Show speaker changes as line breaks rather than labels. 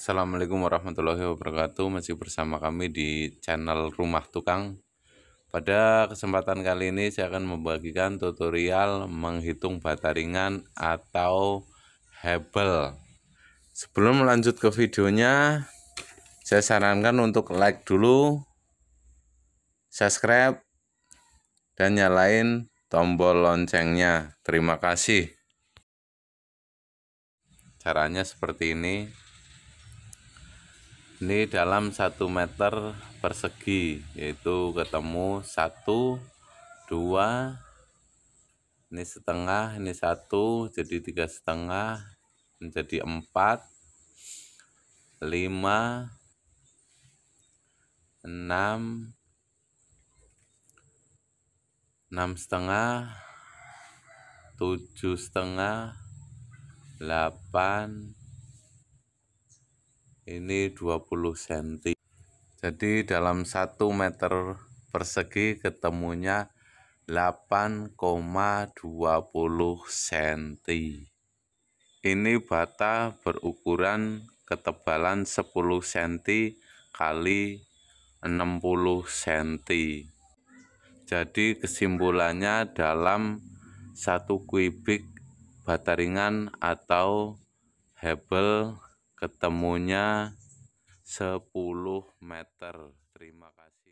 Assalamualaikum warahmatullahi wabarakatuh Masih bersama kami di channel Rumah Tukang Pada kesempatan kali ini saya akan membagikan tutorial menghitung bata ringan atau hebel Sebelum lanjut ke videonya Saya sarankan untuk like dulu Subscribe Dan nyalain tombol loncengnya Terima kasih Caranya seperti ini ini dalam satu meter persegi yaitu ketemu satu dua ini setengah ini satu jadi tiga setengah menjadi empat lima enam enam setengah tujuh setengah delapan ini 20 cm jadi dalam 1 meter persegi ketemunya 8,20 cm ini bata berukuran ketebalan 10 cm kali 60 cm. Jadi kesimpulannya dalam satu kubik bataringan atau hebel ketemunya 10 meter terima kasih